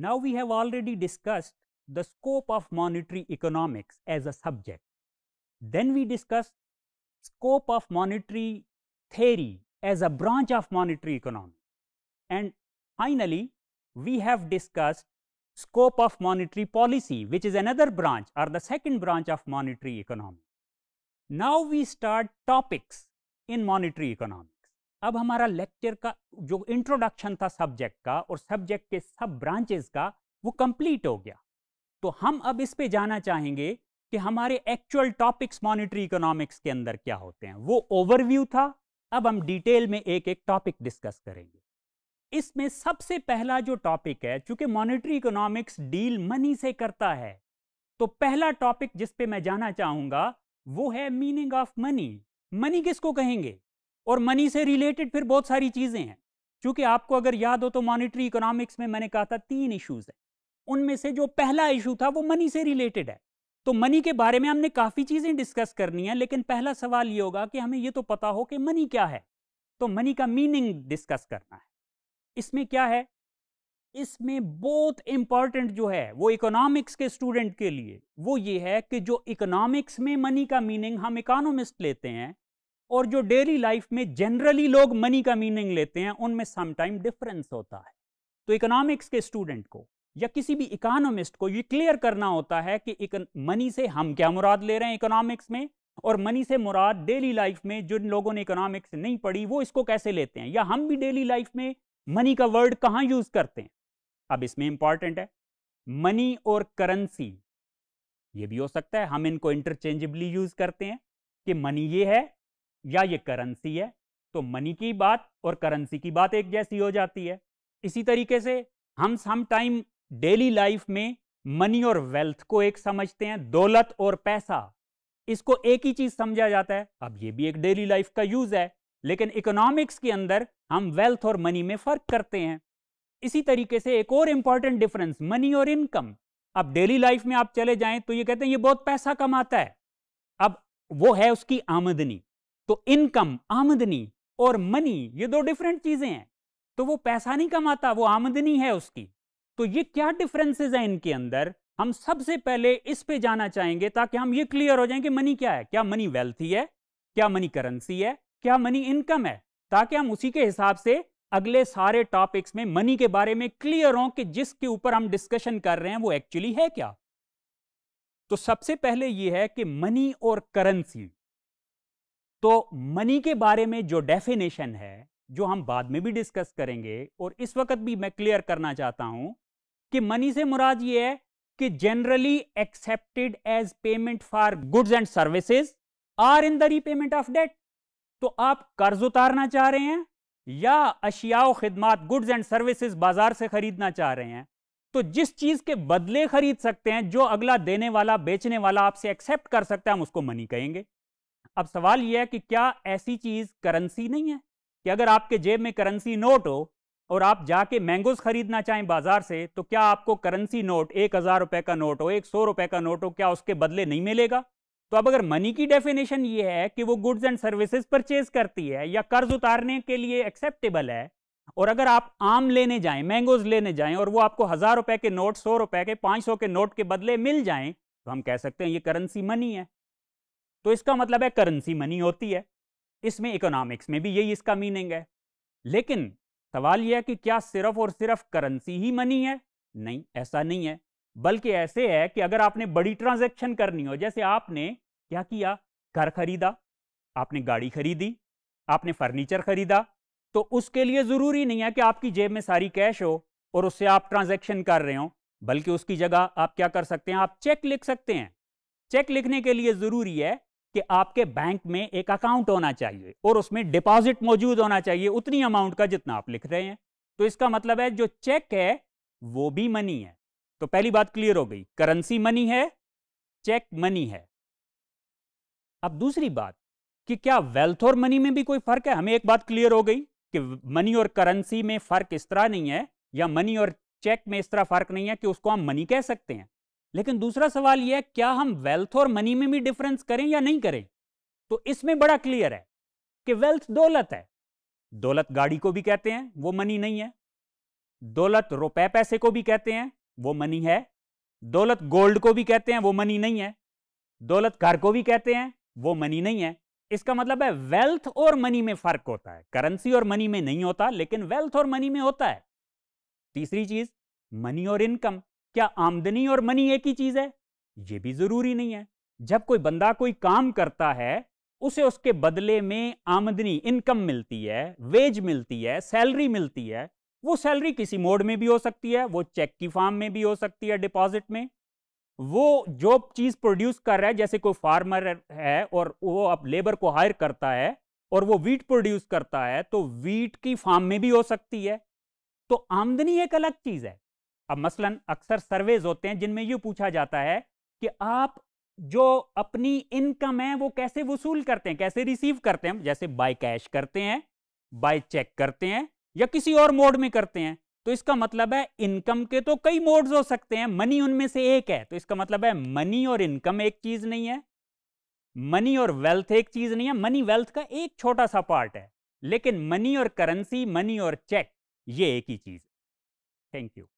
Now, we have already discussed the scope of monetary economics as a subject. Then we discussed scope of monetary theory as a branch of monetary economics, And finally, we have discussed scope of monetary policy, which is another branch or the second branch of monetary economics. Now, we start topics in monetary economics. अब हमारा lecture का जो introduction था subject का और subject के सब branches का वो कंप्लीट हो गया तो हम अब इस पे जाना चाहेंगे कि हमारे एक्चुअल टॉपिक्स मॉनिटरी इकोनॉमिक्स के अंदर क्या होते हैं वो ओवरव्यू था अब हम डिटेल में एक एक टॉपिक डिस्कस करेंगे इसमें सबसे पहला जो टॉपिक है चूंकि मॉनिटरी इकोनॉमिक्स डील मनी से करता है तो पहला टॉपिक जिसपे मैं जाना चाहूंगा वो है मीनिंग ऑफ मनी मनी किसको कहेंगे और मनी से रिलेटेड फिर बहुत सारी चीज़ें हैं क्योंकि आपको अगर याद हो तो मॉनिटरी इकोनॉमिक्स में मैंने कहा था तीन इश्यूज हैं उनमें से जो पहला इशू था वो मनी से रिलेटेड है तो मनी के बारे में हमने काफ़ी चीज़ें डिस्कस करनी है लेकिन पहला सवाल ये होगा कि हमें ये तो पता हो कि मनी क्या है तो मनी का मीनिंग डिस्कस करना है इसमें क्या है इसमें बहुत इंपॉर्टेंट जो है वो इकोनॉमिक्स के स्टूडेंट के लिए वो ये है कि जो इकोनॉमिक्स में मनी का मीनिंग हम इकोनॉमिस्ट लेते हैं और जो डेली लाइफ में जनरली लोग मनी का मीनिंग लेते हैं उनमें समटाइम डिफरेंस होता है तो इकोनॉमिक्स के स्टूडेंट को या किसी भी इकोनॉमिस्ट को ये क्लियर करना होता है कि मनी से हम क्या मुराद ले रहे हैं इकोनॉमिक्स में और मनी से मुराद डेली लाइफ में जिन लोगों ने इकोनॉमिक्स नहीं पढ़ी वो इसको कैसे लेते हैं या हम भी डेली लाइफ में मनी का वर्ड कहाँ यूज करते हैं अब इसमें इंपॉर्टेंट है मनी और करेंसी ये भी हो सकता है हम इनको इंटरचेंजेबली यूज करते हैं कि मनी ये है या ये करेंसी है तो मनी की बात और करेंसी की बात एक जैसी हो जाती है इसी तरीके से हम सम टाइम डेली लाइफ में मनी और वेल्थ को एक समझते हैं दौलत और पैसा इसको एक ही चीज समझा जाता है अब ये भी एक डेली लाइफ का यूज है लेकिन इकोनॉमिक्स के अंदर हम वेल्थ और मनी में फर्क करते हैं इसी तरीके से एक और इंपॉर्टेंट डिफरेंस मनी और इनकम अब डेली लाइफ में आप चले जाएं तो ये कहते हैं ये बहुत पैसा कमाता है अब वो है उसकी आमदनी तो इनकम आमदनी और मनी ये दो डिफरेंट चीजें हैं तो वो पैसा नहीं कमाता वो आमदनी है उसकी तो ये क्या डिफरेंसेस हैं इनके अंदर हम सबसे पहले इस पे जाना चाहेंगे ताकि हम ये क्लियर हो जाए कि मनी क्या है क्या मनी वेल्थी है क्या मनी करेंसी है क्या मनी इनकम है ताकि हम उसी के हिसाब से अगले सारे टॉपिक्स में मनी के बारे में क्लियर हों कि जिसके ऊपर हम डिस्कशन कर रहे हैं वो एक्चुअली है क्या तो सबसे पहले ये है कि मनी और करेंसी तो मनी के बारे में जो डेफिनेशन है जो हम बाद में भी डिस्कस करेंगे और इस वक्त भी मैं क्लियर करना चाहता हूं कि मनी से मुराद ये है कि generally accepted as payment for goods and services are in the repayment of debt तो आप कर्ज उतारना चाह रहे हैं या अशियाओ खिदमत गुड्स एंड सर्विसेज बाजार से खरीदना चाह रहे हैं तो जिस चीज के बदले खरीद सकते हैं जो अगला देने वाला बेचने वाला आपसे एक्सेप्ट कर सकता है हम उसको मनी कहेंगे अब सवाल यह है कि क्या ऐसी चीज करेंसी नहीं है कि अगर आपके जेब में करेंसी नोट हो और आप जाके मैंगोज खरीदना चाहें बाजार से तो क्या आपको करेंसी नोट एक हजार रुपए का नोट हो एक सौ रुपए का नोट हो क्या उसके बदले नहीं मिलेगा तो अब अगर मनी की डेफिनेशन ये है कि वो गुड्स एंड सर्विसेज परचेज करती है या कर्ज उतारने के लिए एक्सेप्टेबल है और अगर आप आम लेने जाएं मैंगोज लेने जाएं और वो आपको हजार रुपए के नोट सौ रुपए के पांच सौ के नोट के बदले मिल जाएं तो हम कह सकते हैं ये करेंसी मनी है तो इसका मतलब है करेंसी मनी होती है इसमें इकोनॉमिक्स में भी यही इसका मीनिंग है लेकिन सवाल यह है कि क्या सिर्फ और सिर्फ करेंसी ही मनी है नहीं ऐसा नहीं है बल्कि ऐसे है कि अगर आपने बड़ी ट्रांजेक्शन करनी हो जैसे आपने क्या किया घर खरीदा आपने गाड़ी खरीदी आपने फर्नीचर खरीदा तो उसके लिए ज़रूरी नहीं है कि आपकी जेब में सारी कैश हो और उससे आप ट्रांजेक्शन कर रहे हो बल्कि उसकी जगह आप क्या कर सकते हैं आप चेक लिख सकते हैं चेक लिखने के लिए ज़रूरी है कि आपके बैंक में एक अकाउंट होना चाहिए और उसमें डिपॉजिट मौजूद होना चाहिए उतनी अमाउंट का जितना आप लिख रहे हैं तो इसका मतलब है जो चेक है वो भी मनी है तो पहली बात क्लियर हो गई करेंसी मनी है चेक मनी है अब दूसरी बात कि क्या वेल्थ और मनी में भी कोई फर्क है हमें एक बात क्लियर हो गई कि मनी और करेंसी में फर्क इस तरह नहीं है या मनी और चेक में इस तरह फर्क नहीं है कि उसको हम मनी कह सकते हैं लेकिन दूसरा सवाल यह क्या हम वेल्थ और मनी में भी डिफरेंस करें या नहीं करें तो इसमें बड़ा क्लियर है कि वेल्थ दौलत है दौलत गाड़ी को भी कहते हैं वो मनी नहीं है दौलत रुपए पैसे को भी कहते हैं वो मनी है दौलत गोल्ड को भी कहते हैं वो मनी नहीं है दौलत घर को भी कहते हैं वो मनी नहीं है इसका मतलब है वेल्थ और मनी में फर्क होता है करेंसी और मनी में नहीं होता लेकिन वेल्थ और मनी में होता है तीसरी चीज मनी और इनकम क्या आमदनी और मनी एक ही चीज है ये भी जरूरी नहीं है जब कोई बंदा कोई काम करता है उसे उसके बदले में आमदनी इनकम मिलती है वेज मिलती है सैलरी मिलती है वो सैलरी किसी मोड में भी हो सकती है वो चेक की फार्म में भी हो सकती है डिपॉजिट में वो जो चीज़ प्रोड्यूस कर रहा है जैसे कोई फार्मर है और वो अब लेबर को हायर करता है और वो वीट प्रोड्यूस करता है तो वीट की फार्म में भी हो सकती है तो आमदनी एक अलग चीज़ है अब मसलन अक्सर सर्वेज होते हैं जिनमें ये पूछा जाता है कि आप जो अपनी इनकम है वो कैसे वसूल करते हैं कैसे रिसीव करते हैं जैसे बाय कैश करते हैं बाय चेक करते हैं या किसी और मोड में करते हैं तो इसका मतलब है इनकम के तो कई मोड्स हो सकते हैं मनी उनमें से एक है तो इसका मतलब है मनी और इनकम एक चीज नहीं है मनी और वेल्थ एक चीज नहीं है मनी वेल्थ का एक छोटा सा पार्ट है लेकिन मनी और करेंसी मनी और चेक ये एक ही चीज थैंक यू